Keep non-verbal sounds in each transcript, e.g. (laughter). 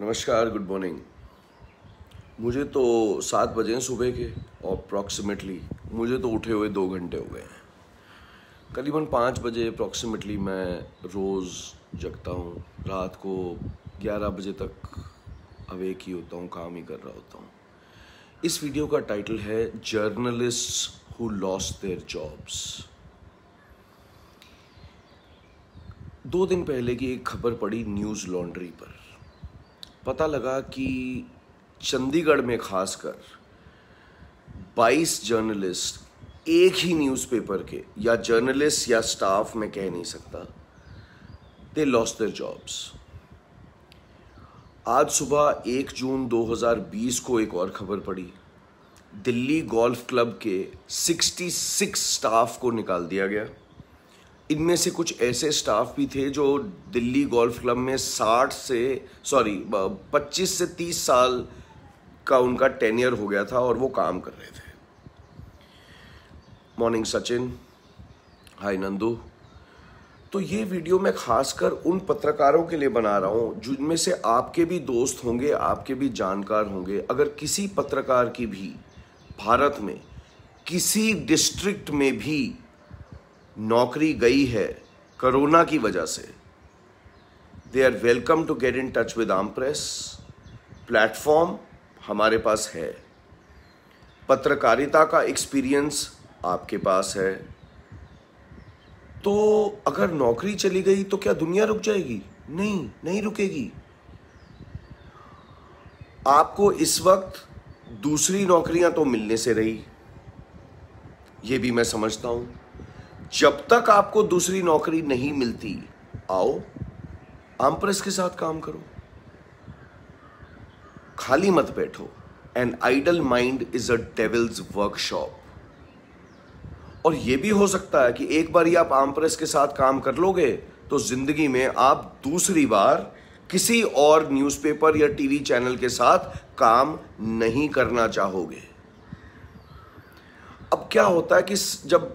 नमस्कार good morning मुझे तो सात बजे हैं सुबह के और अप्रॉक्सीमेटली मुझे तो उठे हुए दो घंटे हो गए हैं करीबन पाँच बजे अप्रॉक्सीमेटली मैं रोज़ जगता हूँ रात को ग्यारह बजे तक अवेक ही होता हूँ काम ही कर रहा होता हूँ इस वीडियो का टाइटल है journalist who lost their jobs दो दिन पहले की एक खबर पड़ी न्यूज़ लॉन्ड्री पर पता लगा कि चंडीगढ़ में खासकर 22 जर्नलिस्ट एक ही न्यूज़पेपर के या जर्नलिस्ट या स्टाफ में कह नहीं सकता दे लॉस देयर जॉब्स आज सुबह 1 जून 2020 को एक और खबर पड़ी दिल्ली गोल्फ क्लब के 66 स्टाफ को निकाल दिया गया इनमें से कुछ ऐसे स्टाफ भी थे जो दिल्ली गोल्फ क्लब में 60 से सॉरी 25 से 30 साल का उनका टेनियर हो गया था और वो काम कर रहे थे मॉर्निंग सचिन हाय नंदू तो ये वीडियो मैं खासकर उन पत्रकारों के लिए बना रहा हूँ जिनमें से आपके भी दोस्त होंगे आपके भी जानकार होंगे अगर किसी पत्रकार की भी भारत में किसी डिस्ट्रिक्ट में भी नौकरी गई है कोरोना की वजह से they are welcome to get in touch with Aam press platform हमारे पास है पत्रकारिता का एक्सपीरियंस आपके पास है तो अगर नौकरी चली गई तो क्या दुनिया रुक जाएगी नहीं नहीं रुकेगी आपको इस वक्त दूसरी नौकरियां तो मिलने से रही ये भी मैं समझता हूं जब तक आपको दूसरी नौकरी नहीं मिलती आओ आमप्रेस के साथ काम करो खाली मत बैठो an idle mind is a devil's workshop और यह भी हो सकता है कि एक बार ही आप प्रेस के साथ काम कर लोगे तो जिंदगी में आप दूसरी बार किसी और न्यूज़पेपर या टीवी चैनल के साथ काम नहीं करना चाहोगे अब क्या होता है कि जब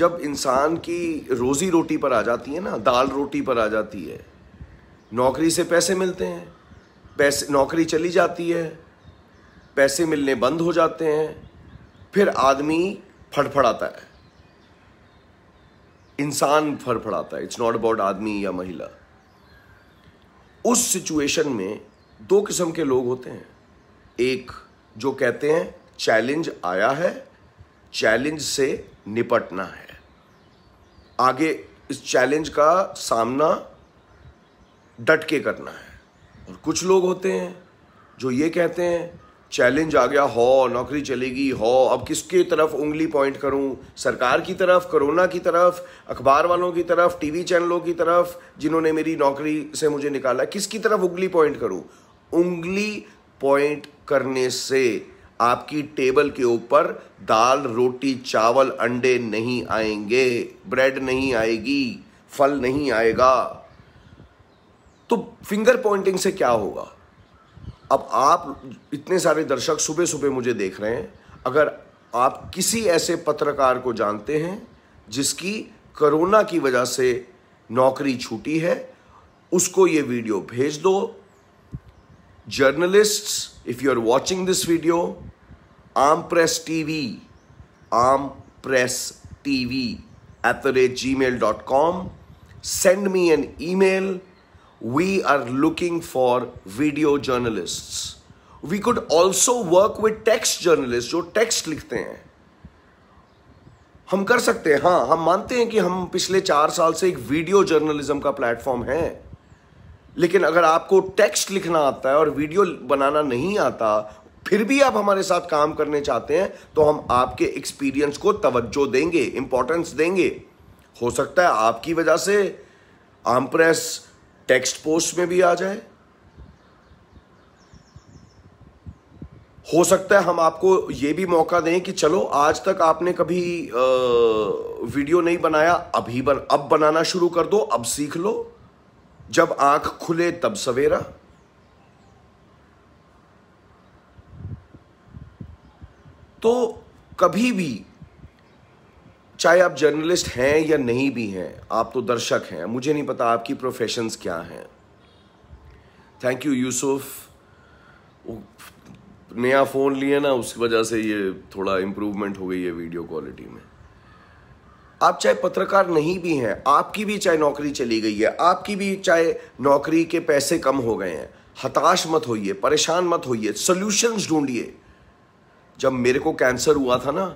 जब इंसान की रोज़ी रोटी पर आ जाती है ना दाल रोटी पर आ जाती है नौकरी से पैसे मिलते हैं पैसे नौकरी चली जाती है पैसे मिलने बंद हो जाते हैं फिर आदमी फड़फड़ाता है इंसान फड़फड़ाता है इट्स नॉट अबाउट आदमी या महिला उस सिचुएशन में दो किस्म के लोग होते हैं एक जो कहते हैं चैलेंज आया है चैलेंज से निपटना है आगे इस चैलेंज का सामना डट के करना है और कुछ लोग होते हैं जो ये कहते हैं चैलेंज आ गया हो नौकरी चलेगी हो अब किसके तरफ उंगली पॉइंट करूं सरकार की तरफ कोरोना की तरफ अखबार वालों की तरफ टीवी चैनलों की तरफ जिन्होंने मेरी नौकरी से मुझे निकाला किसकी तरफ उंगली पॉइंट करूं उंगली पॉइंट करने से आपकी टेबल के ऊपर दाल रोटी चावल अंडे नहीं आएंगे ब्रेड नहीं आएगी फल नहीं आएगा तो फिंगर पॉइंटिंग से क्या होगा अब आप इतने सारे दर्शक सुबह सुबह मुझे देख रहे हैं अगर आप किसी ऐसे पत्रकार को जानते हैं जिसकी कोरोना की वजह से नौकरी छूटी है उसको ये वीडियो भेज दो journalists if you are watching this video Aam press TV Aam press TV at the rate Gmail dot com send me an email we are looking for video journalist we could also work with text journalist जो text लिखते हैं हम कर सकते हैं हाँ हम मानते हैं कि हम पिछले चार साल से एक वीडियो जर्नलिज्म का प्लेटफॉर्म है लेकिन अगर आपको टेक्स्ट लिखना आता है और वीडियो बनाना नहीं आता फिर भी आप हमारे साथ काम करने चाहते हैं तो हम आपके एक्सपीरियंस को तवज्जो देंगे इंपॉर्टेंस देंगे हो सकता है आपकी वजह से आम प्रेस टेक्स्ट पोस्ट में भी आ जाए हो सकता है हम आपको यह भी मौका दें कि चलो आज तक आपने कभी आ, वीडियो नहीं बनाया अभी बन अब बनाना शुरू कर दो अब सीख लो जब आंख खुले तब सवेरा तो कभी भी चाहे आप जर्नलिस्ट हैं या नहीं भी हैं आप तो दर्शक हैं मुझे नहीं पता आपकी प्रोफेशंस क्या हैं थैंक यू यूसुफ नया फ़ोन लिए ना उस वजह से ये थोड़ा इंप्रूवमेंट हो गई है वीडियो क्वालिटी में आप चाहे पत्रकार नहीं भी हैं आपकी भी चाहे नौकरी चली गई है आपकी भी चाहे नौकरी के पैसे कम हो गए हैं हताश मत होइए परेशान मत होइए सोल्यूशंस ढूंढिए जब मेरे को कैंसर हुआ था ना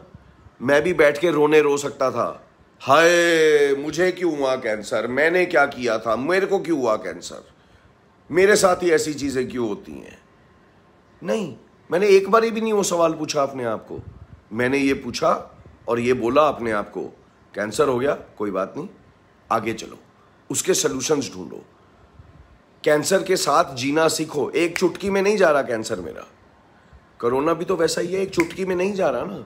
मैं भी बैठ के रोने रो सकता था हाय मुझे क्यों हुआ कैंसर मैंने क्या किया था मेरे को क्यों हुआ कैंसर मेरे साथ ही ऐसी चीज़ें क्यों होती हैं नहीं मैंने एक बार भी नहीं वो सवाल पूछा अपने आप को मैंने ये पूछा और ये बोला अपने आप को कैंसर हो गया कोई बात नहीं आगे चलो उसके सल्यूशंस ढूंढो कैंसर के साथ जीना सीखो एक चुटकी में नहीं जा रहा कैंसर मेरा कोरोना भी तो वैसा ही है एक चुटकी में नहीं जा रहा ना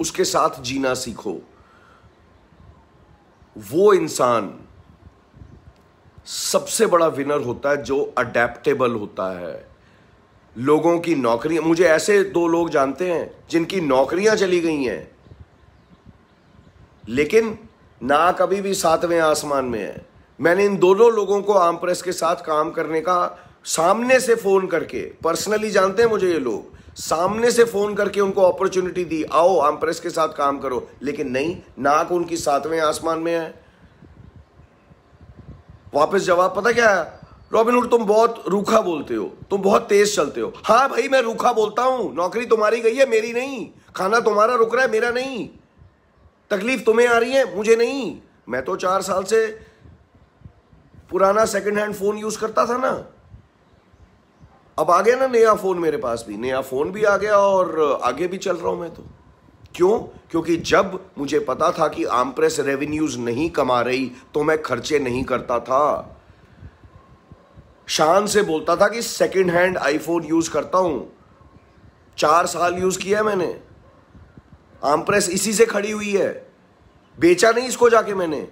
उसके साथ जीना सीखो वो इंसान सबसे बड़ा विनर होता है जो अडेप्टेबल होता है लोगों की नौकरी मुझे ऐसे दो लोग जानते हैं जिनकी नौकरियां चली गई हैं लेकिन ना कभी भी सातवें आसमान में है मैंने इन दोनों लोगों को आमप्रेस के साथ काम करने का सामने से फोन करके पर्सनली जानते हैं मुझे ये लोग सामने से फोन करके उनको अपॉर्चुनिटी दी आओ आम प्रेस के साथ काम करो लेकिन नहीं नाक उनकी सातवें आसमान में है वापस जवाब पता क्या है हुड तुम बहुत रूखा बोलते हो तुम बहुत तेज चलते हो हाँ भाई मैं रूखा बोलता हूं नौकरी तुम्हारी गई है मेरी नहीं खाना तुम्हारा रुक रहा है मेरा नहीं तकलीफ तुम्हें आ रही है मुझे नहीं मैं तो चार साल से पुराना सेकंड हैंड फोन यूज करता था ना अब आ गया ना नया फ़ोन मेरे पास भी नया फ़ोन भी आ गया और आगे भी चल रहा हूं मैं तो क्यों क्योंकि जब मुझे पता था कि आम प्रेस रेवेन्यूज नहीं कमा रही तो मैं खर्चे नहीं करता था शान से बोलता था कि सेकंड हैंड आईफोन यूज करता हूं चार साल यूज किया है मैंने आम प्रेस इसी से खड़ी हुई है बेचा नहीं इसको जाके मैंने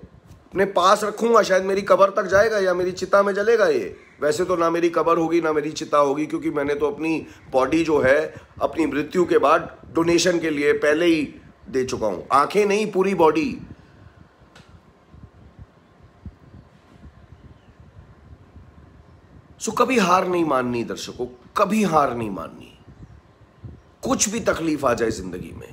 अपने पास रखूंगा शायद मेरी कबर तक जाएगा या मेरी चिता में जलेगा ये वैसे तो ना मेरी कबर होगी ना मेरी चिता होगी क्योंकि मैंने तो अपनी बॉडी जो है अपनी मृत्यु के बाद डोनेशन के लिए पहले ही दे चुका हूं आंखें नहीं पूरी बॉडी सो कभी हार नहीं माननी दर्शकों कभी हार नहीं माननी कुछ भी तकलीफ आ जाए जिंदगी में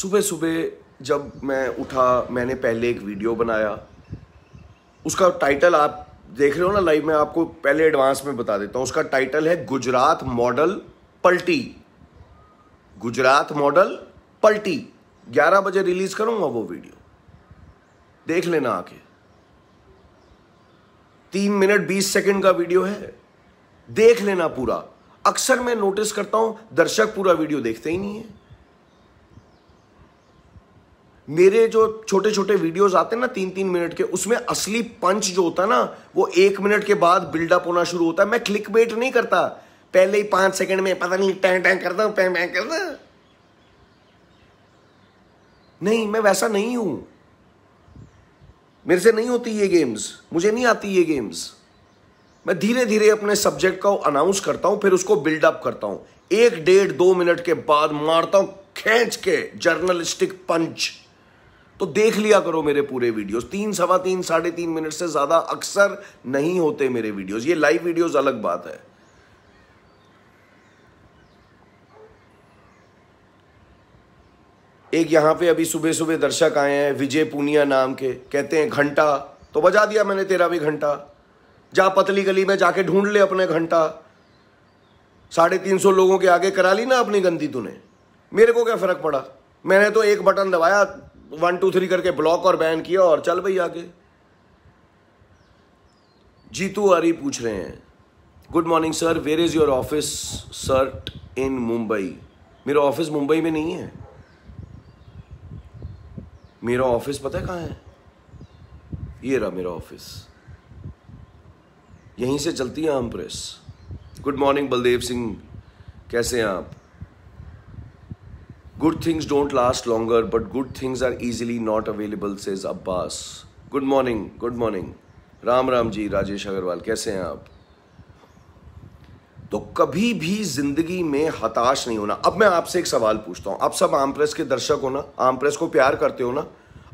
सुबह सुबह जब मैं उठा मैंने पहले एक वीडियो बनाया उसका टाइटल आप देख रहे हो ना लाइव में आपको पहले एडवांस में बता देता हूँ उसका टाइटल है गुजरात मॉडल पलटी गुजरात मॉडल पलटी 11 बजे रिलीज करूंगा वो वीडियो देख लेना आके तीन मिनट बीस सेकंड का वीडियो है देख लेना पूरा अक्सर मैं नोटिस करता हूं दर्शक पूरा वीडियो देखते ही नहीं है मेरे जो छोटे छोटे वीडियोस आते हैं ना तीन तीन मिनट के उसमें असली पंच जो होता है ना वो एक मिनट के बाद बिल्डअप होना शुरू होता है मैं क्लिक बेट नहीं करता पहले ही पांच सेकंड में पता नहीं टैंग टैंग करता हूं टैंग टैंग करता नहीं मैं वैसा नहीं हूं मेरे से नहीं होती ये गेम्स मुझे नहीं आती ये गेम्स मैं धीरे धीरे अपने सब्जेक्ट का अनाउंस करता हूं फिर उसको बिल्डअप करता हूं एक डेढ़ दो मिनट के बाद मारता हूं खेच के जर्नलिस्टिक पंच तो देख लिया करो मेरे पूरे वीडियोस तीन सवा तीन साढ़े तीन मिनट से ज़्यादा अक्सर नहीं होते मेरे वीडियोस ये लाइव वीडियोस अलग बात है एक यहां पे अभी सुबह सुबह दर्शक आए हैं विजय पुनिया नाम के कहते हैं घंटा तो बजा दिया मैंने तेरा भी घंटा जा पतली गली में जाके ढूंढ ले अपने घंटा साढ़े तीन सौ लोगों के आगे करा ली ना अपनी गंदी तूने मेरे को क्या फ़र्क पड़ा मैंने तो एक बटन दबाया वन टू थ्री करके ब्लॉक और बैन किया और चल भाई आगे जीतू आरी पूछ रहे हैं good morning sir where is your office sir in Mumbai मेरा ऑफिस मुंबई में नहीं है मेरा ऑफिस पता है कहाँ है ये रहा मेरा ऑफिस यहीं से चलती है हम press good morning Baldev Singh कैसे हैं आप good things don't last longer but good things are easily not available says Abbas good morning good morning Ram Ram ji Rajesh Agarwal कैसे हैं आप तो कभी भी जिंदगी में हताश नहीं होना अब मैं आपसे एक सवाल पूछता हूं आप सब आम प्रेस के दर्शक हो ना आम प्रेस को प्यार करते हो ना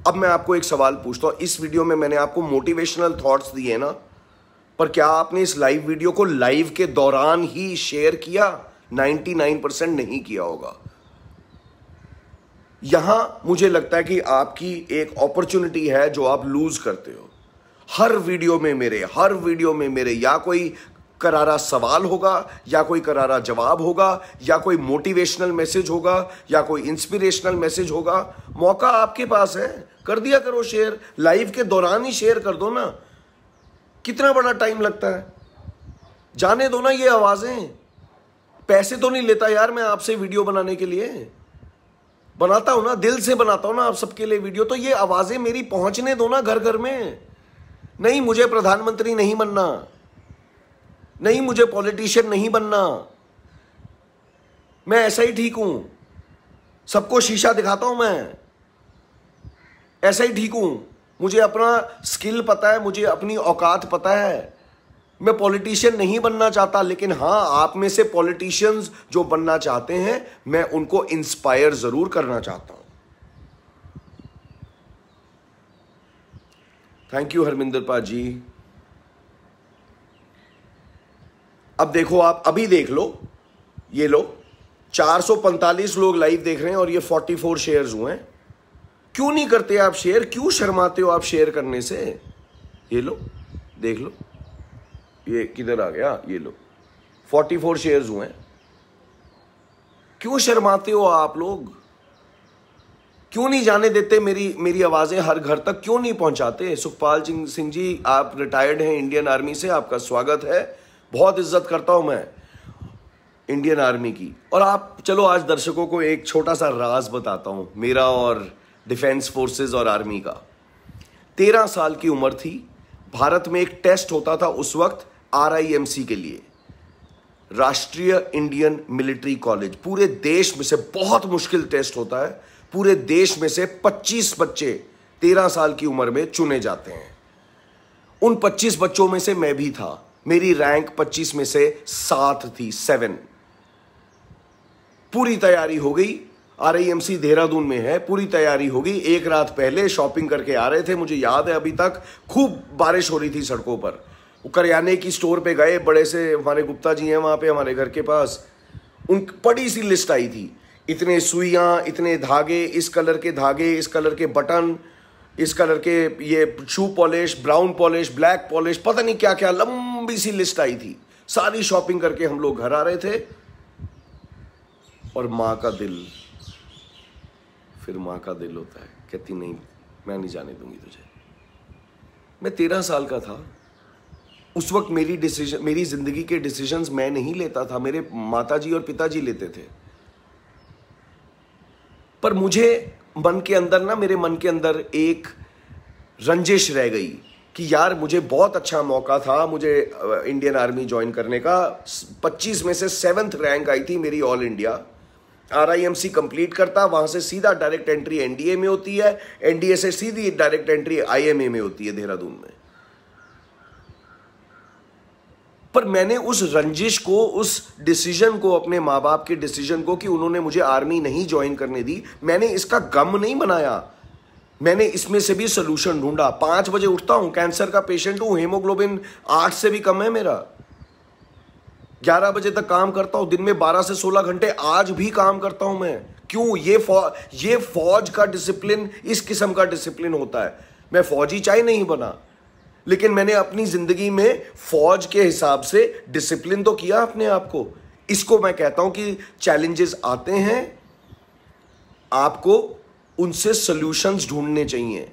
अब मैं आपको एक सवाल पूछता हूं इस वीडियो में मैंने आपको मोटिवेशनल थॉट्स दिए ना पर क्या आपने इस लाइव वीडियो को लाइव के दौरान ही शेयर किया 99% नहीं किया होगा यहां मुझे लगता है कि आपकी एक अपॉर्चुनिटी है जो आप लूज करते हो हर वीडियो में मेरे हर वीडियो में मेरे या कोई करारा सवाल होगा या कोई करारा जवाब होगा या कोई मोटिवेशनल मैसेज होगा या कोई इंस्पिरेशनल मैसेज होगा मौका आपके पास है कर दिया करो शेयर लाइव के दौरान ही शेयर कर दो ना कितना बड़ा टाइम लगता है जाने दो ना ये आवाज़ें पैसे तो नहीं लेता यार मैं आपसे वीडियो बनाने के लिए बनाता हूँ ना दिल से बनाता हूँ ना आप सबके लिए वीडियो तो ये आवाज़ें मेरी पहुँचने दो ना घर घर में नहीं मुझे प्रधानमंत्री नहीं बनना नहीं मुझे पॉलिटिशियन नहीं बनना मैं ऐसा ही ठीक हूँ सबको शीशा दिखाता हूँ मैं ऐसा ही ठीक हूँ मुझे अपना स्किल पता है मुझे अपनी औकात पता है मैं पॉलिटिशियन नहीं बनना चाहता लेकिन हाँ आप में से पॉलिटिशियंस जो बनना चाहते हैं मैं उनको इंस्पायर ज़रूर करना चाहता हूं थैंक यू हरमिंदर पा जी अब देखो आप अभी देख लो ये लो 445 लोग लाइव देख रहे हैं और ये 44 शेयर्स हुए हैं क्यों नहीं करते आप शेयर क्यों शर्माते हो आप शेयर करने से ये लो देख लो ये किधर आ गया ये लो 44 शेयर्स हुए क्यों शर्माते हो आप लोग क्यों नहीं जाने देते मेरी मेरी आवाज़ें हर घर तक क्यों नहीं पहुंचाते सुखपाल सिंह जी आप रिटायर्ड हैं इंडियन आर्मी से आपका स्वागत है बहुत इज्जत करता हूं मैं इंडियन आर्मी की और आप चलो आज दर्शकों को एक छोटा सा राज बताता हूं मेरा और डिफेंस फोर्सेस और आर्मी का तेरह साल की उम्र थी भारत में एक टेस्ट होता था उस वक्त सी के लिए राष्ट्रीय इंडियन मिलिट्री कॉलेज पूरे देश में से बहुत मुश्किल टेस्ट होता है पूरे देश में से 25 बच्चे 13 साल की उम्र में चुने जाते हैं उन 25 बच्चों में से मैं भी था मेरी रैंक 25 में से सात थी सेवन पूरी तैयारी हो गई सी देहरादून में है पूरी तैयारी हो गई एक रात पहले शॉपिंग करके आ रहे थे मुझे याद है अभी तक खूब बारिश हो रही थी सड़कों पर वो करियाने की स्टोर पे गए बड़े से हमारे गुप्ता जी हैं वहाँ पे हमारे घर के पास उन बड़ी सी लिस्ट आई थी इतने सुइयाँ इतने धागे इस कलर के धागे इस कलर के बटन इस कलर के ये shoe polish brown polish black polish पता नहीं क्या क्या लंबी सी लिस्ट आई थी सारी शॉपिंग करके हम लोग घर आ रहे थे और माँ का दिल फिर माँ का दिल होता है कहती नहीं मैं नहीं जाने दूंगी तुझे मैं तेरह साल का था उस वक्त मेरी डिसीजन मेरी ज़िंदगी के डिसीजन मैं नहीं लेता था मेरे माताजी और पिताजी लेते थे पर मुझे मन के अंदर ना मेरे मन के अंदर एक रंजिश रह गई कि यार मुझे बहुत अच्छा मौका था मुझे इंडियन आर्मी ज्वाइन करने का 25 में से सेवन्थ रैंक आई थी मेरी all India R I M C complete करता वहां से सीधा डायरेक्ट एंट्री एनडीए में होती है एनडीए से सीधी डायरेक्ट एंट्री आईएमए में होती है देहरादून में पर मैंने उस रंजिश को उस डिसीजन को अपने माँ बाप के डिसीजन को कि उन्होंने मुझे आर्मी नहीं ज्वाइन करने दी मैंने इसका गम नहीं बनाया मैंने इसमें से भी सोल्यूशन ढूंढा पाँच बजे उठता हूँ कैंसर का पेशेंट हूँ हेमोग्लोबिन आठ से भी कम है मेरा ग्यारह बजे तक काम करता हूँ दिन में बारह से सोलह घंटे आज भी काम करता हूँ मैं क्यों ये फौज ये फौज का डिसिप्लिन इस किस्म का डिसिप्लिन होता है मैं फौजी चाहे नहीं बना लेकिन मैंने अपनी ज़िंदगी में फ़ौज के हिसाब से डिसिप्लिन तो किया अपने आप को इसको मैं कहता हूं कि चैलेंजेस आते हैं आपको उनसे सॉल्यूशंस ढूंढने चाहिए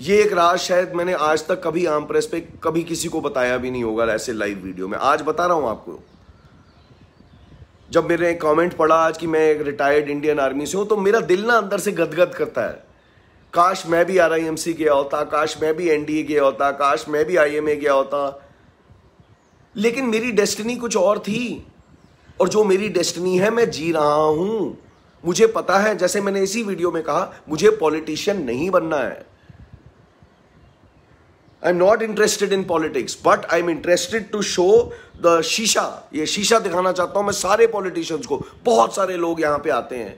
ये एक राज शायद मैंने आज तक कभी आम प्रेस पे कभी किसी को बताया भी नहीं होगा ऐसे लाइव वीडियो में आज बता रहा हूं आपको जब मेरे कमेंट पढ़ा आज कि मैं एक रिटायर्ड इंडियन आर्मी से हूं तो मेरा दिल ना अंदर से गदगद करता है काश मैं भी आर आई एम सी गया होता काश मैं भी एन गया होता काश मैं भी आई एम ए गया होता लेकिन मेरी डेस्टिनी कुछ और थी और जो मेरी डेस्टिनी है मैं जी रहा हूं मुझे पता है जैसे मैंने इसी वीडियो में कहा मुझे पॉलिटिशियन नहीं बनना है I am not interested in politics but I am interested to show the शीशा ये शीशा दिखाना चाहता हूं मैं सारे पॉलिटिशियंस को बहुत सारे लोग यहां पे आते हैं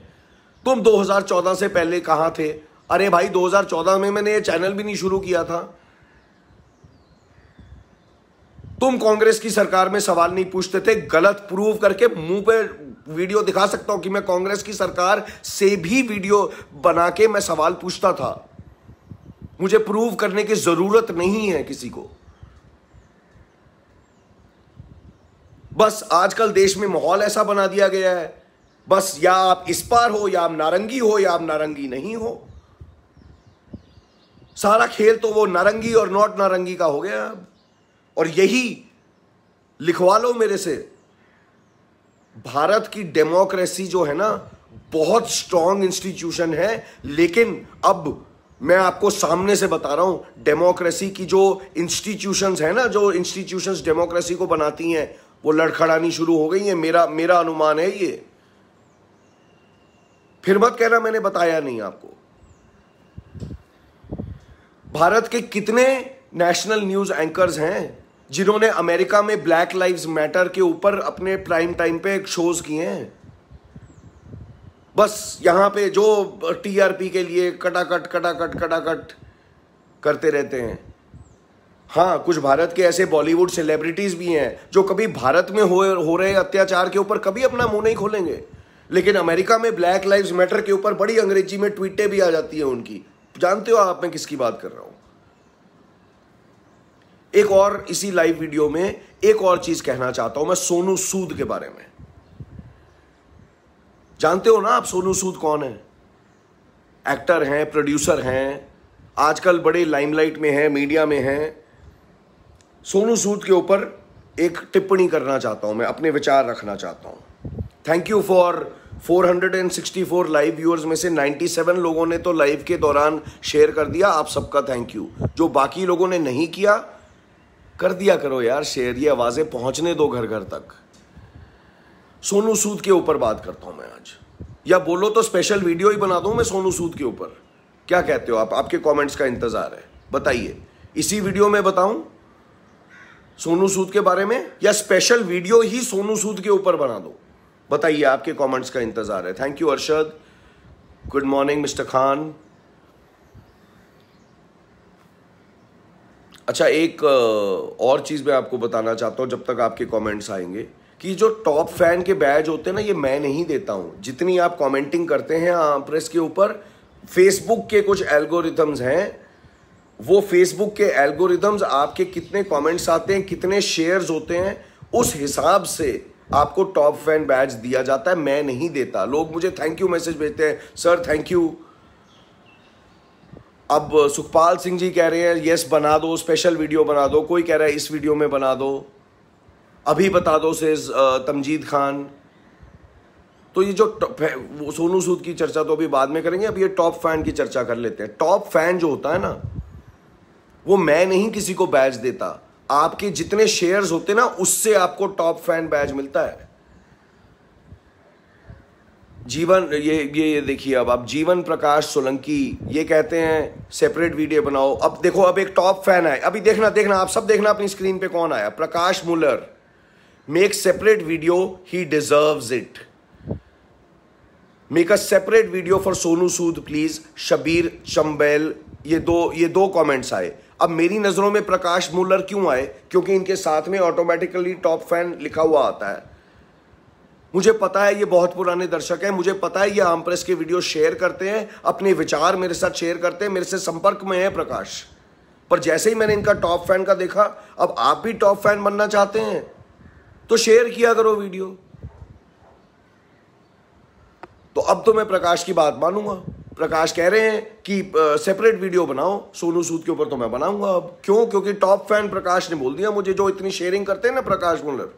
तुम 2014 से पहले कहां थे अरे भाई 2014 में मैंने ये चैनल भी नहीं शुरू किया था तुम कांग्रेस की सरकार में सवाल नहीं पूछते थे गलत प्रूव करके मुंह पे वीडियो दिखा सकता हूं कि मैं कांग्रेस की सरकार से भी वीडियो बना के मैं सवाल पूछता था मुझे प्रूव करने की जरूरत नहीं है किसी को बस आजकल देश में माहौल ऐसा बना दिया गया है बस या आप इस पार हो या आप नारंगी हो या आप नारंगी नहीं हो सारा खेल तो वो नारंगी और नॉट नारंगी का हो गया अब और यही लिखवा लो मेरे से भारत की डेमोक्रेसी जो है ना बहुत स्ट्रांग इंस्टीट्यूशन है लेकिन अब मैं आपको सामने से बता रहा हूं डेमोक्रेसी की जो इंस्टीट्यूशंस है ना जो इंस्टीट्यूशंस डेमोक्रेसी को बनाती हैं वो लड़खड़ानी शुरू हो गई है मेरा मेरा अनुमान है ये फिर मत कहना मैंने बताया नहीं आपको भारत के कितने नेशनल न्यूज एंकर्स हैं जिन्होंने अमेरिका में ब्लैक लाइव्स मैटर के ऊपर अपने प्राइम टाइम पे शोज किए हैं बस यहाँ पे जो टीआरपी के लिए कटाकट कटाकट कटाकट करते रहते हैं हाँ कुछ भारत के ऐसे बॉलीवुड सेलिब्रिटीज भी हैं जो कभी भारत में हो हो रहे अत्याचार के ऊपर कभी अपना मुंह नहीं खोलेंगे लेकिन अमेरिका में ब्लैक लाइव्स मैटर के ऊपर बड़ी अंग्रेजी में ट्वीटें भी आ जाती हैं उनकी जानते हो आप मैं किसकी बात कर रहा हूं एक और इसी लाइव वीडियो में एक और चीज कहना चाहता हूं मैं सोनू सूद के बारे में जानते हो ना आप सोनू सूद कौन है एक्टर हैं प्रोड्यूसर हैं आजकल बड़े लाइमलाइट में हैं मीडिया में हैं सोनू सूद के ऊपर एक टिप्पणी करना चाहता हूं मैं अपने विचार रखना चाहता हूं thank you for 464 live viewers में से 97 लोगों ने तो लाइव के दौरान शेयर कर दिया आप सबका थैंक यू जो बाकी लोगों ने नहीं किया कर दिया करो यार शेयर ये आवाज़ें पहुंचने दो घर घर तक सोनू सूद के ऊपर बात करता हूं मैं आज या बोलो तो स्पेशल वीडियो ही बना दूं मैं सोनू सूद के ऊपर क्या कहते हो आप आपके कमेंट्स का इंतज़ार है बताइए इसी वीडियो में बताऊं सोनू सूद के बारे में या स्पेशल वीडियो ही सोनू सूद के ऊपर बना दो बताइए आपके कमेंट्स का इंतज़ार है thank you Arshad good morning mister Khan अच्छा एक और चीज़ मैं आपको बताना चाहता हूं जब तक आपके कमेंट्स आएंगे कि जो टॉप फैन के बैज होते हैं ना ये मैं नहीं देता हूं जितनी आप कमेंटिंग करते हैं प्रेस हाँ, के ऊपर फेसबुक के कुछ एल्गोरिथम्स हैं वो फेसबुक के एल्गोरिथम्स आपके कितने कमेंट्स आते हैं कितने शेयर्स होते हैं उस हिसाब से आपको टॉप फैन बैच दिया जाता है मैं नहीं देता लोग मुझे थैंक यू मैसेज भेजते हैं सर थैंक यू अब सुखपाल सिंह जी कह रहे हैं यस बना दो स्पेशल वीडियो बना दो कोई कह रहा है इस वीडियो में बना दो अभी बता दो से तमजीद खान तो ये जो सोनू सूद की चर्चा तो अभी बाद में करेंगे अब ये टॉप फैन की चर्चा कर लेते हैं टॉप फैन जो होता है ना वो मैं नहीं किसी को बैच देता आपके जितने शेयर्स होते ना उससे आपको टॉप फैन बैज मिलता है जीवन ये ये ये देखिए अब आप जीवन प्रकाश सोलंकी ये कहते हैं सेपरेट वीडियो बनाओ अब देखो अब एक टॉप फैन है अभी देखना देखना आप सब देखना अपनी स्क्रीन पे कौन आया Prakash Muller make separate video he deserve it make a separate video for Sonu Sood please Shabir Chambel ये दो ये दो कमेंट्स आए अब मेरी नज़रों में प्रकाश मूलर क्यों आए क्योंकि इनके साथ में ऑटोमेटिकली टॉप फैन लिखा हुआ आता है मुझे पता है ये बहुत पुराने दर्शक हैं मुझे पता है ये आम प्रेस के वीडियो शेयर करते हैं अपने विचार मेरे साथ शेयर करते हैं मेरे से संपर्क में है प्रकाश पर जैसे ही मैंने इनका टॉप फैन का देखा अब आप भी टॉप फैन बनना चाहते हैं तो शेयर किया करो वीडियो तो अब तो मैं प्रकाश की बात मानूंगा प्रकाश कह रहे हैं कि सेपरेट वीडियो बनाओ सोनू सूद के ऊपर तो मैं बनाऊंगा अब क्यों क्योंकि टॉप फैन प्रकाश ने बोल दिया मुझे जो इतनी शेयरिंग करते हैं ना प्रकाश मुलर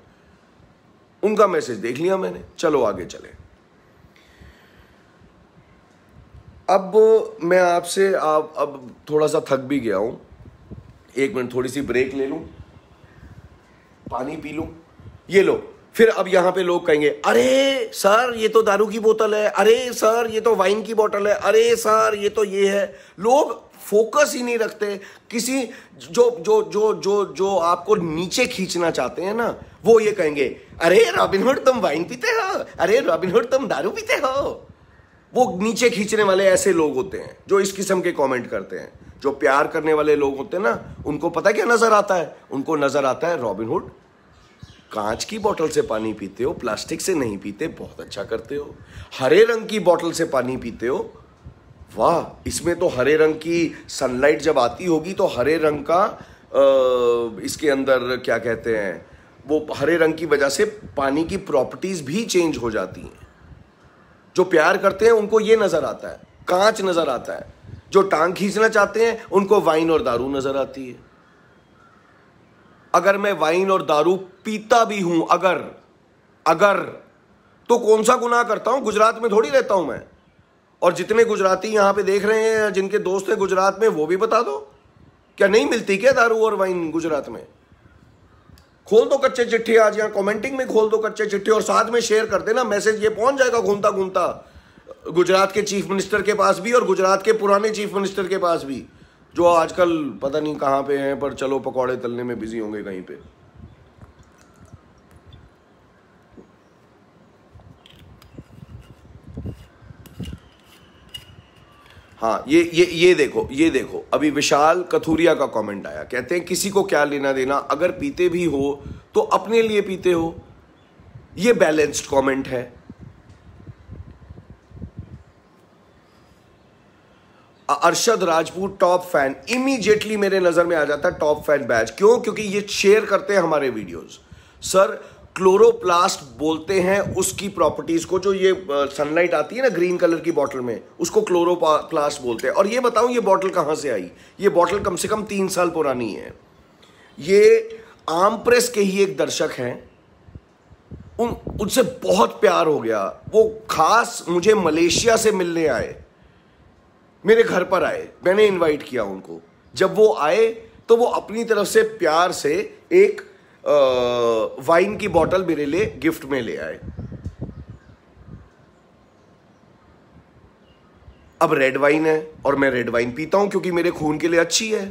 उनका मैसेज देख लिया मैंने चलो आगे चले अब मैं आपसे आप अब थोड़ा सा थक भी गया हूं एक मिनट थोड़ी सी ब्रेक ले लूं पानी पी लूं ये लो फिर अब यहाँ पे लोग कहेंगे अरे सर ये तो दारू की बोतल है अरे सर ये तो वाइन की बोतल है अरे सर ये तो ये है लोग फोकस ही नहीं रखते किसी जो जो जो जो जो आपको नीचे खींचना चाहते हैं ना वो ये कहेंगे अरे रॉबिनहुड तुम वाइन पीते हो अरे रॉबिनहुड तुम दारू पीते हो वो नीचे खींचने वाले ऐसे लोग होते हैं जो इस किस्म के कमेंट करते हैं जो प्यार करने वाले लोग होते हैं ना उनको पता क्या नजर आता है उनको नजर आता है रॉबिनहुड कांच की बोतल से पानी पीते हो प्लास्टिक से नहीं पीते बहुत अच्छा करते हो हरे रंग की बोतल से पानी पीते हो वाह इसमें तो हरे रंग की सनलाइट जब आती होगी तो हरे रंग का आ, इसके अंदर क्या कहते हैं वो हरे रंग की वजह से पानी की प्रॉपर्टीज भी चेंज हो जाती हैं जो प्यार करते हैं उनको ये नज़र आता है कांच नज़र आता है जो टांग खींचना चाहते हैं उनको वाइन और दारू नज़र आती है अगर मैं वाइन और दारू पीता भी हूं अगर अगर तो कौन सा गुनाह करता हूं गुजरात में थोड़ी रहता हूं मैं और जितने गुजराती यहां पे देख रहे हैं जिनके दोस्त हैं गुजरात में वो भी बता दो क्या नहीं मिलती क्या दारू और वाइन गुजरात में खोल दो कच्चे चिट्ठे आज यहाँ कमेंटिंग में खोल दो कच्चे चिट्ठी और साथ में शेयर कर देना मैसेज ये पहुंच जाएगा घूमता घूमता गुजरात के चीफ मिनिस्टर के पास भी और गुजरात के पुराने चीफ मिनिस्टर के पास भी जो आजकल पता नहीं कहाँ पे हैं पर चलो पकौड़े तलने में बिजी होंगे कहीं पे हाँ ये ये ये देखो ये देखो अभी विशाल कथूरिया का कमेंट आया कहते हैं किसी को क्या लेना देना अगर पीते भी हो तो अपने लिए पीते हो ये बैलेंस्ड कमेंट है Arshad Rajput top fan immediately मेरे नज़र में आ जाता है टॉप फैन बैच क्यों क्योंकि ये शेयर करते हैं हमारे वीडियोस सर क्लोरोप्लास्ट बोलते हैं उसकी प्रॉपर्टीज़ को जो ये सनलाइट आती है ना ग्रीन कलर की बॉटल में उसको क्लोरोप्लास्ट बोलते हैं और ये बताऊँ ये बॉटल कहाँ से आई ये बॉटल कम से कम तीन साल पुरानी है ये आम प्रेस के ही एक दर्शक हैं उन उनसे बहुत प्यार हो गया वो खास मुझे मलेशिया से मिलने आए मेरे घर पर आए मैंने इनवाइट किया उनको जब वो आए तो वो अपनी तरफ से प्यार से एक वाइन की बॉटल मेरे लिए गिफ्ट में ले आए अब रेड वाइन है और मैं रेड वाइन पीता हूं क्योंकि मेरे खून के लिए अच्छी है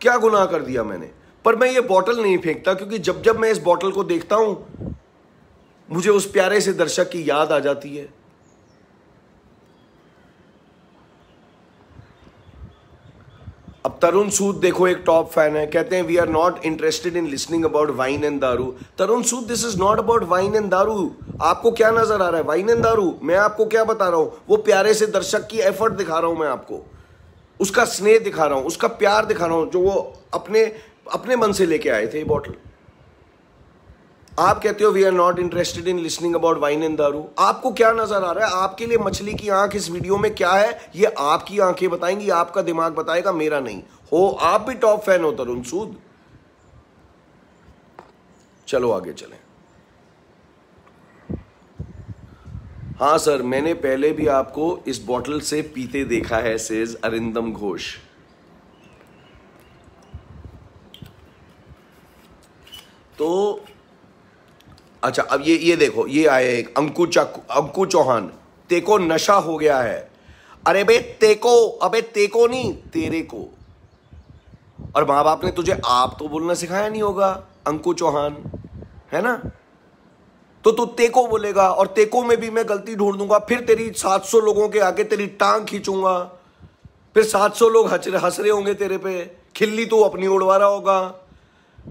क्या गुनाह कर दिया मैंने पर मैं ये बॉटल नहीं फेंकता क्योंकि जब जब मैं इस बॉटल को देखता हूं मुझे उस प्यारे से दर्शक की याद आ जाती है अब तरुण सूद देखो एक टॉप फैन है कहते हैं we are not interested in listening about wine and daru Tarun Sood this is not about wine and daru आपको क्या नजर आ रहा है वाइन एंड दारू मैं आपको क्या बता रहा हूं वो प्यारे से दर्शक की एफर्ट दिखा रहा हूं मैं आपको उसका स्नेह दिखा रहा हूं उसका प्यार दिखा रहा हूं जो वो अपने अपने मन से लेके आए थे ये बॉटल आप कहते हो we are not interested in listening about wine and daru आपको क्या नजर आ रहा है आपके लिए मछली की आंख इस वीडियो में क्या है ये आपकी आंखें बताएंगी आपका दिमाग बताएगा मेरा नहीं हो आप भी टॉप फैन हो तरुण सूद चलो आगे चले हाँ सर मैंने पहले भी आपको इस बॉटल से पीते देखा है सेज अरिंदम घोष तो अच्छा अब ये ये देखो ये आए एक अंकु अंकु चौहान तेको नशा हो गया है अरे बे तेको अबे तेको नहीं तेरे को और मां बाप ने तुझे आप तो बोलना सिखाया नहीं होगा अंकु चौहान है ना तो तू तेको बोलेगा और तेको में भी मैं गलती ढूंढ दूंगा फिर तेरी 700 लोगों के आगे तेरी टांग खींचूंगा फिर 700 लोग हंस रहे होंगे तेरे पे खिल्ली तू अपनी उड़वा रहा होगा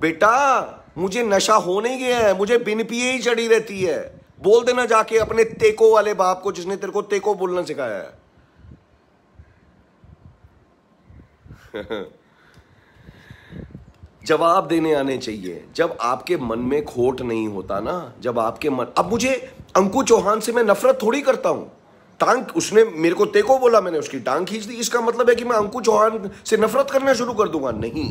बेटा मुझे नशा हो नहीं गया है मुझे बिन पिए ही चढ़ी रहती है बोल देना जाके अपने तेको वाले बाप को जिसने तेरे को तेको बोलना सिखाया है (laughs) जवाब देने आने चाहिए जब आपके मन में खोट नहीं होता ना जब आपके मन अब मुझे अंकु चौहान से मैं नफरत थोड़ी करता हूं टांग उसने मेरे को तेको बोला मैंने उसकी टांग खींच दी इसका मतलब है कि मैं अंकु चौहान से नफरत करना शुरू कर दूंगा नहीं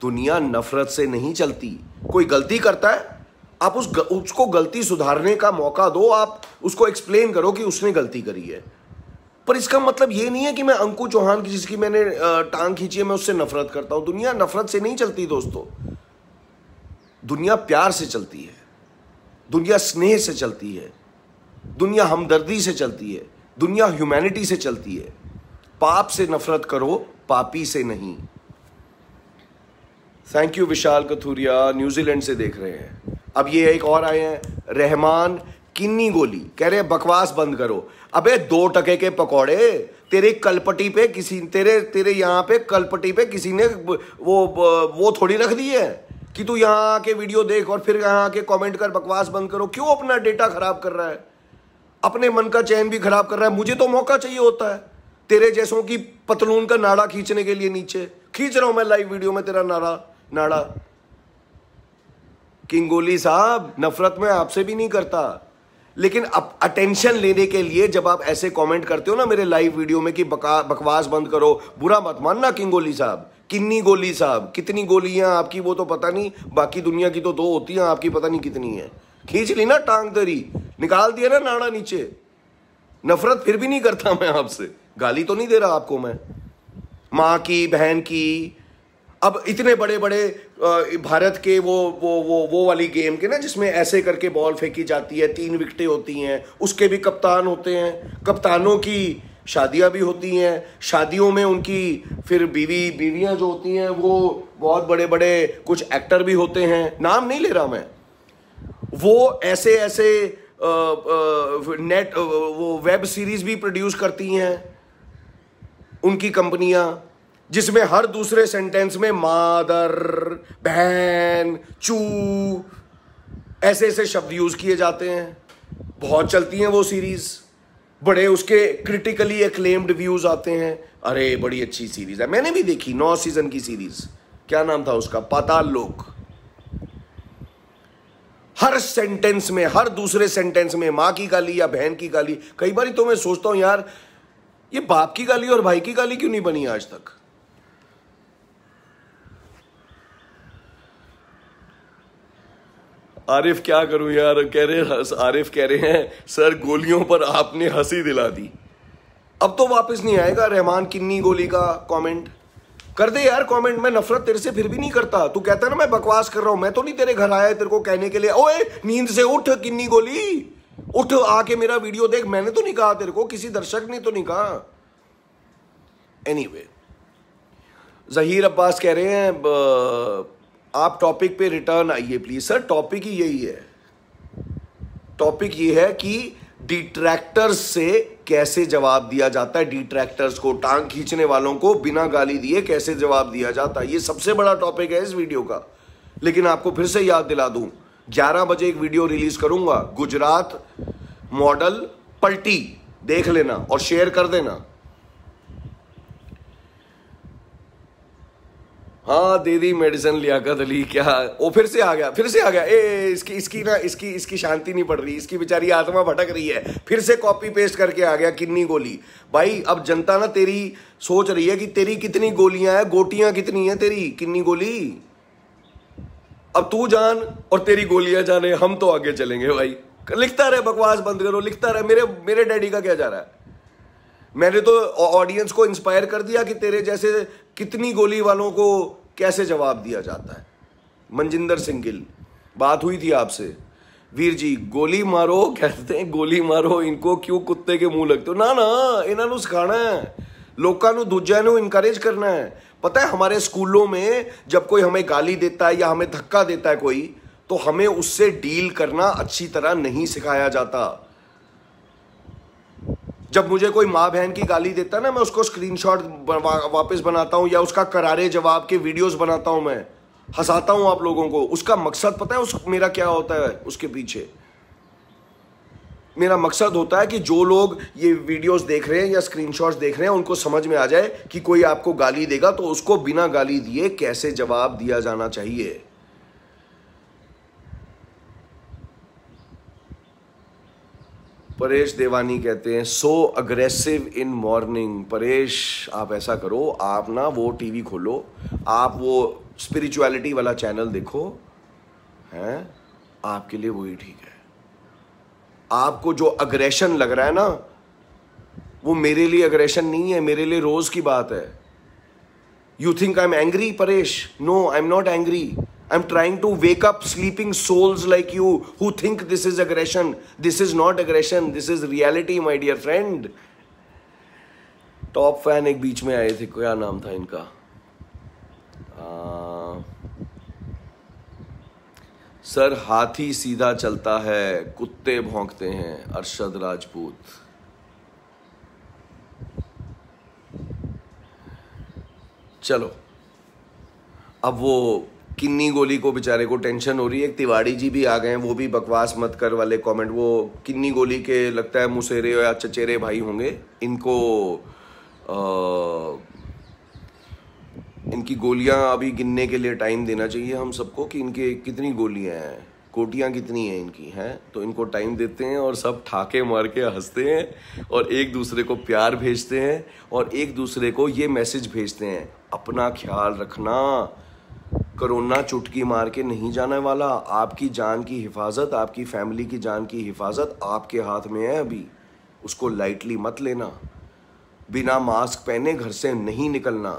दुनिया नफरत से नहीं चलती कोई गलती करता है आप उस ग, उसको गलती सुधारने का मौका दो आप उसको एक्सप्लेन करो कि उसने गलती करी है पर इसका मतलब ये नहीं है कि मैं अंकु चौहान की जिसकी मैंने टांग खींची है मैं उससे नफरत करता हूं दुनिया नफरत से नहीं चलती दोस्तों दुनिया प्यार से चलती है दुनिया स्नेह से चलती है दुनिया हमदर्दी से चलती है दुनिया ह्यूमैनिटी से चलती है पाप से नफरत करो पापी से नहीं thank you Vishal Kathuria New Zealand से देख रहे हैं अब ये एक और आए हैं रहमान किन्नी गोली कह रहे हैं बकवास बंद करो अबे दो टके के पकौड़े तेरे कलपटी पे किसी तेरे तेरे यहाँ पे कलपटी पे किसी ने वो वो थोड़ी रख दी है कि तू यहाँ आके वीडियो देख और फिर यहाँ आके कमेंट कर बकवास बंद करो क्यों अपना डेटा खराब कर रहा है अपने मन का चैन भी खराब कर रहा है मुझे तो मौका चाहिए होता है तेरे जैसों की पतलून का नाड़ा खींचने के लिए नीचे खींच रहा हूँ मैं लाइव वीडियो में तेरा नाड़ा नाड़ा किंगोली साहब नफरत में आपसे भी नहीं करता लेकिन अब अटेंशन लेने के लिए जब आप ऐसे कमेंट करते हो ना मेरे लाइव वीडियो में कि बकवास बंद करो बुरा मत मानना किंगोली साहब किन्नी गोली साहब कितनी गोलियां आपकी वो तो पता नहीं बाकी दुनिया की तो दो होती हैं आपकी पता नहीं कितनी है खींच ली ना टांग दरी निकाल दिया ना नाड़ा नीचे नफरत फिर भी नहीं करता मैं आपसे गाली तो नहीं दे रहा आपको मैं माँ की बहन की अब इतने बड़े बड़े भारत के वो वो वो वो वाली गेम के ना जिसमें ऐसे करके बॉल फेंकी जाती है तीन विकटें होती हैं उसके भी कप्तान होते हैं कप्तानों की शादियां भी होती हैं शादियों में उनकी फिर बीवी बीवियां जो होती हैं वो बहुत बड़े बड़े कुछ एक्टर भी होते हैं नाम नहीं ले रहा मैं वो ऐसे ऐसे आ, आ, नेट वो वेब सीरीज भी प्रोड्यूस करती हैं उनकी कंपनियां जिसमें हर दूसरे सेंटेंस में मादर बहन चू ऐसे ऐसे शब्द यूज किए जाते हैं बहुत चलती हैं वो सीरीज बड़े उसके क्रिटिकली एक्लेम्ड व्यूज आते हैं अरे बड़ी अच्छी सीरीज है मैंने भी देखी नौ सीजन की सीरीज क्या नाम था उसका पाताल लोक हर सेंटेंस में हर दूसरे सेंटेंस में माँ की गाली या बहन की गाली कई बार तो मैं सोचता हूँ यार ये बाप की गाली और भाई की गाली क्यों नहीं बनी आज तक आरिफ क्या करूं यार कह रहे आरिफ कह रहे हैं सर गोलियों पर आपने हंसी दिला दी अब तो वापस नहीं आएगा रहमान किन्नी गोली का कमेंट कर दे यार कमेंट मैं नफरत तेरे से फिर भी नहीं करता तू कहता ना मैं बकवास कर रहा हूं मैं तो नहीं तेरे घर आया तेरे को कहने के लिए ओए नींद से उठ किन्नी गोली उठ आके मेरा वीडियो देख मैंने तो नहीं कहा तेरे को किसी दर्शक ने तो नहीं कहा एनी anyway, जहीर अब्बास कह रहे हैं आप टॉपिक पे रिटर्न आइए प्लीज सर टॉपिक ही यही है टॉपिक ये है कि डिट्रैक्टर्स से कैसे जवाब दिया जाता है डिट्रैक्टर्स को टांग खींचने वालों को बिना गाली दिए कैसे जवाब दिया जाता है ये सबसे बड़ा टॉपिक है इस वीडियो का लेकिन आपको फिर से याद दिला दूं 11 बजे एक वीडियो रिलीज करूंगा गुजरात मॉडल पलटी देख लेना और शेयर कर देना हाँ दे दी मेडिसिन लियाकत अली क्या वो फिर से आ गया फिर से आ गया ए इसकी इसकी ना इसकी इसकी शांति नहीं पड़ रही इसकी बेचारी आत्मा भटक रही है फिर से कॉपी पेस्ट करके आ गया किन्नी गोली भाई अब जनता ना तेरी सोच रही है कि तेरी कितनी गोलियां हैं गोटियां कितनी हैं तेरी किन्नी गोली अब तू जान और तेरी गोलियां जाने हम तो आगे चलेंगे भाई लिखता रहे बकवास बंद करो लिखता रहे मेरे मेरे डैडी का क्या जा रहा है मैंने तो ऑडियंस को इंस्पायर कर दिया कि तेरे जैसे कितनी गोली वालों को कैसे जवाब दिया जाता है मनजिंदर सिंह गिल बात हुई थी आपसे वीर जी गोली मारो कहते हैं गोली मारो इनको क्यों कुत्ते के मुंह लगते हो ना ना इन्हों सिखाना है लोगों दूजा इनकरेज करना है पता है हमारे स्कूलों में जब कोई हमें गाली देता है या हमें धक्का देता है कोई तो हमें उससे डील करना अच्छी तरह नहीं सिखाया जाता जब मुझे कोई माँ बहन की गाली देता है ना मैं उसको स्क्रीनशॉट शॉट वापस बनाता हूँ या उसका करारे जवाब के वीडियोस बनाता हूँ मैं हंसाता हूँ आप लोगों को उसका मकसद पता है उस मेरा क्या होता है उसके पीछे मेरा मकसद होता है कि जो लोग ये वीडियोस देख रहे हैं या स्क्रीनशॉट्स देख रहे हैं उनको समझ में आ जाए कि कोई आपको गाली देगा तो उसको बिना गाली दिए कैसे जवाब दिया जाना चाहिए परेश देवानी कहते हैं so aggressive in morning Paresh आप ऐसा करो आप ना वो टीवी खोलो आप वो स्पिरिचुअलिटी वाला चैनल देखो हैं आपके लिए वही ठीक है आपको जो अग्रेशन लग रहा है ना वो मेरे लिए अग्रेशन नहीं है मेरे लिए रोज की बात है you think I am angry Paresh no I am not angry I am trying to wake up sleeping souls like you who think this is aggression this is not aggression this is reality my dear friend top fan एक बीच में आए थे क्या नाम था इनका sir हाथी सीधा चलता है कुत्ते भोंकते हैं अरशद राजपूत चलो अब वो किन्नी गोली को बेचारे को टेंशन हो रही है तिवाड़ी जी भी आ गए हैं वो भी बकवास मत कर वाले कमेंट वो किन्नी गोली के लगता है मुसेरे या चचेरे भाई होंगे इनको आ, इनकी गोलियां अभी गिनने के लिए टाइम देना चाहिए हम सबको कि इनके कितनी गोलियां हैं कोटियां कितनी हैं इनकी हैं तो इनको टाइम देते हैं और सब ठाके मार के हंसते हैं और एक दूसरे को प्यार भेजते हैं और एक दूसरे को ये मैसेज भेजते हैं अपना ख्याल रखना कोरोना चुटकी मार के नहीं जाने वाला आपकी जान की हिफाजत आपकी फैमिली की जान की हिफाजत आपके हाथ में है अभी उसको लाइटली मत लेना बिना मास्क पहने घर से नहीं निकलना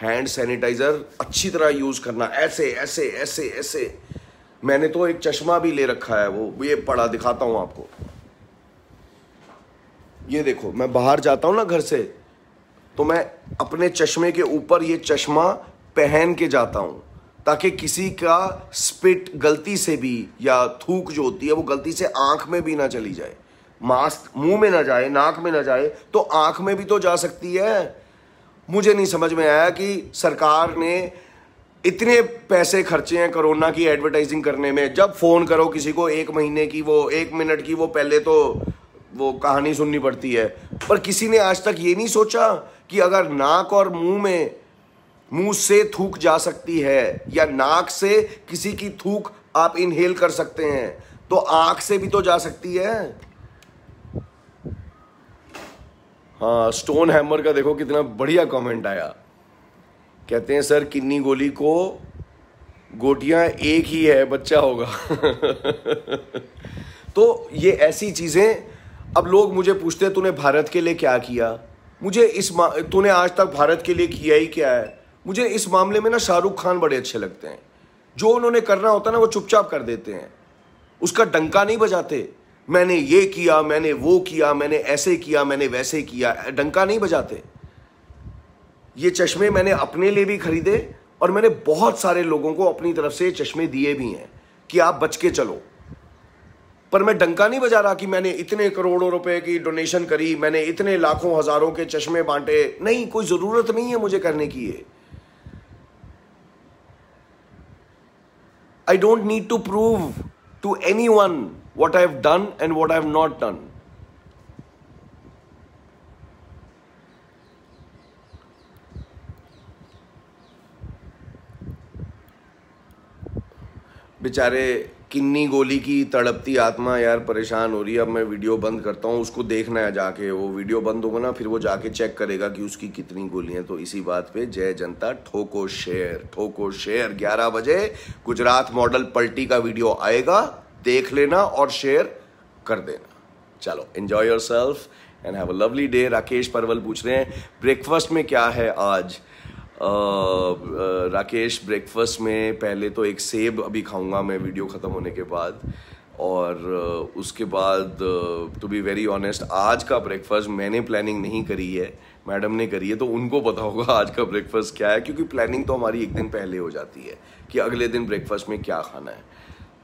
हैंड सैनिटाइज़र अच्छी तरह यूज़ करना ऐसे ऐसे ऐसे ऐसे मैंने तो एक चश्मा भी ले रखा है वो ये पड़ा दिखाता हूँ आपको ये देखो मैं बाहर जाता हूँ ना घर से तो मैं अपने चश्मे के ऊपर ये चश्मा पहन के जाता हूँ ताकि किसी का स्पिट गलती से भी या थूक जो होती है वो गलती से आंख में भी ना चली जाए मास्क मुंह में ना जाए नाक में ना जाए तो आंख में भी तो जा सकती है मुझे नहीं समझ में आया कि सरकार ने इतने पैसे खर्चे हैं कोरोना की एडवर्टाइजिंग करने में जब फ़ोन करो किसी को एक महीने की वो एक मिनट की वो पहले तो वो कहानी सुननी पड़ती है पर किसी ने आज तक ये नहीं सोचा कि अगर नाक और मुंह में मुंह से थूक जा सकती है या नाक से किसी की थूक आप इनहेल कर सकते हैं तो आंख से भी तो जा सकती है हाँ स्टोन हैमर का देखो कितना बढ़िया कमेंट आया कहते हैं सर किन्नी गोली को गोटियां एक ही है बच्चा होगा (laughs) तो ये ऐसी चीज़ें अब लोग मुझे पूछते हैं तूने भारत के लिए क्या किया मुझे इस तूने आज तक भारत के लिए किया ही क्या है मुझे इस मामले में ना शाहरुख खान बड़े अच्छे लगते हैं जो उन्होंने करना होता ना वो चुपचाप कर देते हैं उसका डंका नहीं बजाते मैंने ये किया मैंने वो किया मैंने ऐसे किया मैंने वैसे किया डंका नहीं बजाते ये चश्मे मैंने अपने लिए भी खरीदे और मैंने बहुत सारे लोगों को अपनी तरफ से चश्मे दिए भी हैं कि आप बच के चलो पर मैं डंका नहीं बजा रहा कि मैंने इतने करोड़ों रुपए की डोनेशन करी मैंने इतने लाखों हजारों के चश्मे बांटे नहीं कोई ज़रूरत नहीं है मुझे करने की ये I don't need to prove to anyone what I've done and what I've not done. बेचारे किन्नी गोली की तड़पती आत्मा यार परेशान हो रही है अब मैं वीडियो बंद करता हूँ उसको देखना है जाके वो वीडियो बंद होगा ना फिर वो जाके चेक करेगा कि उसकी कितनी गोली है तो इसी बात पे जय जनता ठोको शेयर ठोको शेयर ग्यारह बजे गुजरात मॉडल पल्टी का वीडियो आएगा देख लेना और शेयर कर देना चलो enjoy yourself and have a lovely day Rakesh Parwal पूछ रहे हैं ब्रेकफास्ट में क्या है आज राकेश ब्रेकफास्ट में पहले तो एक सेब अभी खाऊंगा मैं वीडियो ख़त्म होने के बाद और उसके बाद टू बी वेरी ऑनेस्ट आज का ब्रेकफास्ट मैंने प्लानिंग नहीं करी है मैडम ने करी है तो उनको पता होगा आज का ब्रेकफास्ट क्या है क्योंकि प्लानिंग तो हमारी एक दिन पहले हो जाती है कि अगले दिन ब्रेकफास्ट में क्या खाना है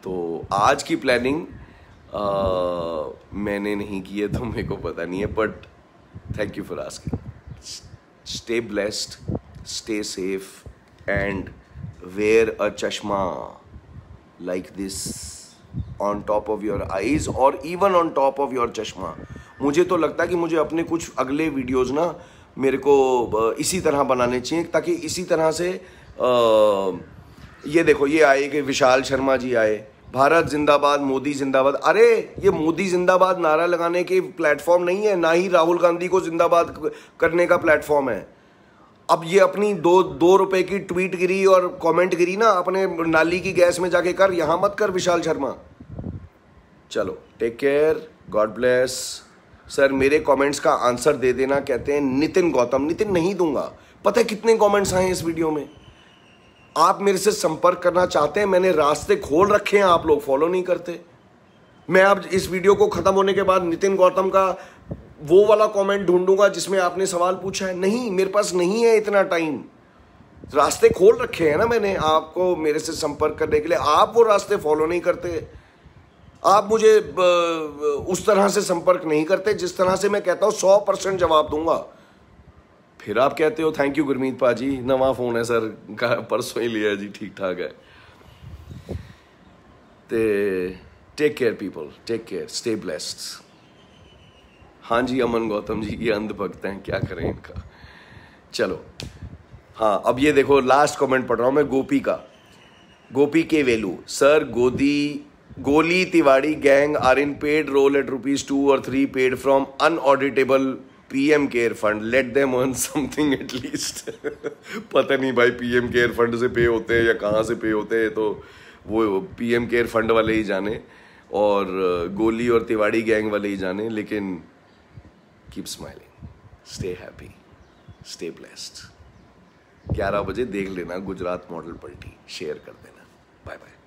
तो आज की प्लानिंग आ, मैंने नहीं की है तो मेरे को पता नहीं है but thank you for asking stay blessed stay safe and wear a chashma like this on top of your eyes or even on top of your chashma मुझे तो लगता है कि मुझे अपने कुछ अगले वीडियोस ना मेरे को इसी तरह बनाने चाहिए ताकि इसी तरह से आ, ये देखो ये आए कि विशाल शर्मा जी आए भारत जिंदाबाद मोदी जिंदाबाद अरे ये मोदी जिंदाबाद नारा लगाने के प्लेटफॉर्म नहीं है ना ही राहुल गांधी को जिंदाबाद करने का प्लेटफॉर्म है अब ये अपनी दो दो रुपए की ट्वीट गिरी और कमेंट गिरी ना अपने नाली की गैस में जाके कर यहां मत कर विशाल शर्मा चलो take care God bless sir मेरे कमेंट्स का आंसर दे देना कहते हैं नितिन गौतम नितिन नहीं दूंगा पता है कितने कमेंट्स आए हैं इस वीडियो में आप मेरे से संपर्क करना चाहते हैं मैंने रास्ते खोल रखे हैं आप लोग फॉलो नहीं करते मैं अब इस वीडियो को ख़त्म होने के बाद नितिन गौतम का वो वाला कमेंट ढूंढूंगा जिसमें आपने सवाल पूछा है नहीं मेरे पास नहीं है इतना टाइम रास्ते खोल रखे हैं ना मैंने आपको मेरे से संपर्क करने के लिए आप वो रास्ते फॉलो नहीं करते आप मुझे उस तरह से संपर्क नहीं करते जिस तरह से मैं कहता हूँ सौ परसेंट जवाब दूंगा फिर आप कहते हो थैंक यू गुरमीत पाजी नवा फोन है सर परसों ही लिया जी ठीक ठाक है ते take care people take care stay blessed हाँ जी अमन गौतम जी ये अंध भक्त हैं क्या करें इनका चलो हाँ अब ये देखो लास्ट कमेंट पढ़ रहा हूँ मैं गोपी का गोपी के वेलू सर गोदी गोली Tiwari gang are in paid role at rupees two or three paid from unauditable PM care fund let them earn something at least पता नहीं भाई पीएम केयर फंड से पे होते हैं या कहाँ से पे होते हैं तो वो पीएम केयर फंड वाले ही जाने और गोली और तिवाड़ी गैंग वाले ही जाने लेकिन keep smiling stay happy stay blessed ग्यारह बजे देख लेना गुजरात मॉडल पल्टी शेयर कर देना बाय बाय